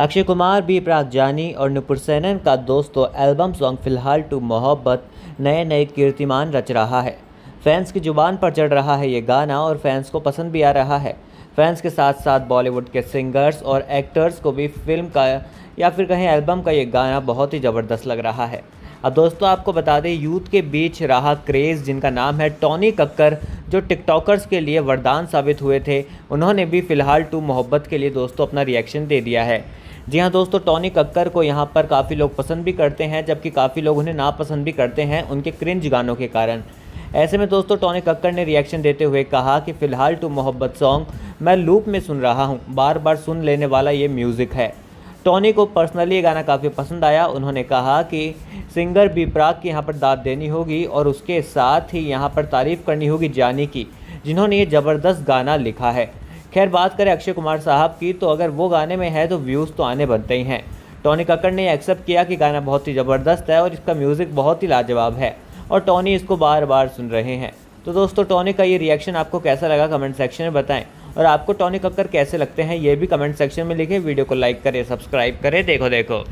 अक्षय कुमार भी प्राग जानी और नुपुर सैनन का दोस्तों एल्बम सॉन्ग फिलहाल टू मोहब्बत नए नए कीर्तिमान रच रहा है फैंस की जुबान पर चढ़ रहा है ये गाना और फैंस को पसंद भी आ रहा है फैंस के साथ साथ बॉलीवुड के सिंगर्स और एक्टर्स को भी फिल्म का या फिर कहीं एल्बम का ये गाना बहुत ही ज़बरदस्त लग रहा है अब दोस्तों आपको बता दें यूथ के बीच रहा क्रेज़ जिनका नाम है टॉनी कक्कर जो टिकटॉकर्स के लिए वरदान साबित हुए थे उन्होंने भी फ़िलहाल टू मोहब्बत के लिए दोस्तों अपना रिएक्शन दे दिया है जी हाँ दोस्तों टॉनी कक्कर को यहाँ पर काफ़ी लोग पसंद भी करते हैं जबकि काफ़ी लोग उन्हें नापसंद भी करते हैं उनके क्रिंज गानों के कारण ऐसे में दोस्तों टॉनी कक्कर ने रिएक्शन देते हुए कहा कि फ़िलहाल टू मोहब्बत सॉन्ग मैं लूप में सुन रहा हूँ बार बार सुन लेने वाला ये म्यूज़िक है टॉनी को पर्सनली ये गाना काफ़ी पसंद आया उन्होंने कहा कि सिंगर बी प्राग की यहाँ पर दाद देनी होगी और उसके साथ ही यहाँ पर तारीफ़ करनी होगी जानी की जिन्होंने ये ज़बरदस्त गाना लिखा है खैर बात करें अक्षय कुमार साहब की तो अगर वो गाने में है तो व्यूज़ तो आने बनते ही हैं टोनी कक्कड़ ने एक्सेप्ट किया कि गाना बहुत ही ज़बरदस्त है और इसका म्यूज़िक बहुत ही लाजवाब है और टोनी इसको बार बार सुन रहे हैं तो दोस्तों टोनी का ये रिएक्शन आपको कैसा लगा कमेंट सेक्शन में बताएं और आपको टॉनिक अक्कर कैसे लगते हैं ये भी कमेंट सेक्शन में लिखें वीडियो को लाइक करें सब्सक्राइब करें देखो देखो